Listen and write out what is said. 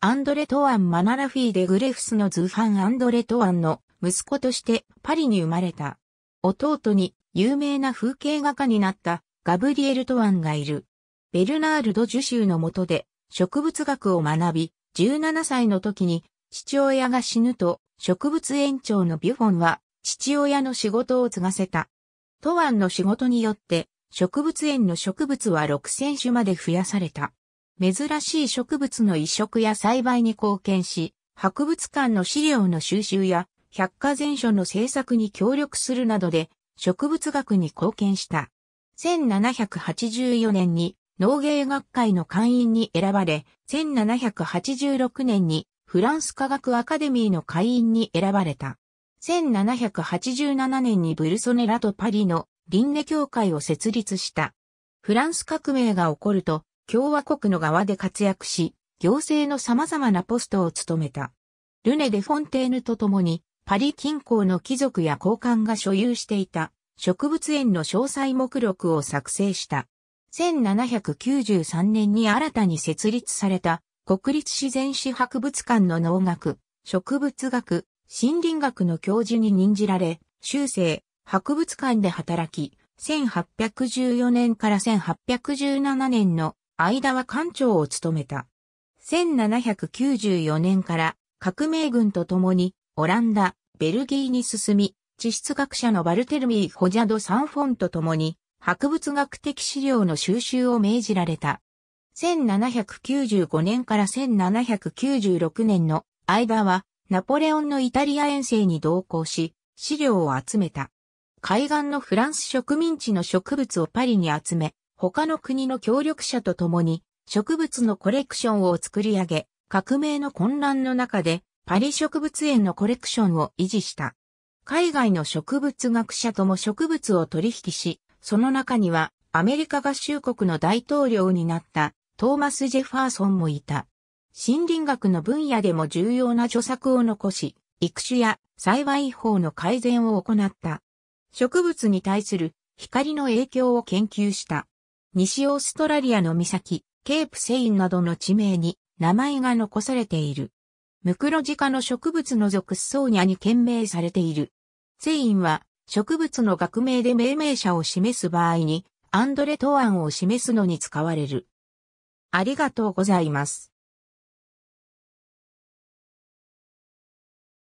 アンドレ・トワン・マナラフィーでグレフスのズーファン・アンドレ・トワンの息子としてパリに生まれた。弟に有名な風景画家になったガブリエル・トワンがいる。ベルナールド・ジュシューの下で植物学を学び、17歳の時に父親が死ぬと植物園長のビュフォンは父親の仕事を継がせた。トワンの仕事によって植物園の植物は6000種まで増やされた。珍しい植物の移植や栽培に貢献し、博物館の資料の収集や百科全書の制作に協力するなどで植物学に貢献した。1784年に農芸学会の会員に選ばれ、1786年にフランス科学アカデミーの会員に選ばれた。1787年にブルソネラとパリの輪廻協会を設立した。フランス革命が起こると、共和国の側で活躍し、行政の様々なポストを務めた。ルネ・デ・フォンテーヌと共に、パリ近郊の貴族や高官が所有していた植物園の詳細目録を作成した。1793年に新たに設立された国立自然史博物館の農学、植物学、森林学の教授に任じられ、修正、博物館で働き、1814年から1817年の間は艦長を務めた。1794年から革命軍と共にオランダ、ベルギーに進み、地質学者のバルテルミー・ホジャド・サンフォンと共に博物学的資料の収集を命じられた。1795年から1796年の間はナポレオンのイタリア遠征に同行し、資料を集めた。海岸のフランス植民地の植物をパリに集め、他の国の協力者と共に植物のコレクションを作り上げ、革命の混乱の中でパリ植物園のコレクションを維持した。海外の植物学者とも植物を取引し、その中にはアメリカ合衆国の大統領になったトーマス・ジェファーソンもいた。森林学の分野でも重要な著作を残し、育種や栽培法の改善を行った。植物に対する光の影響を研究した。西オーストラリアの岬、ケープセインなどの地名に名前が残されている。ムクロジカの植物の属ソーニャに懸名されている。セインは植物の学名で命名者を示す場合にアンドレトアンを示すのに使われる。ありがとうございます。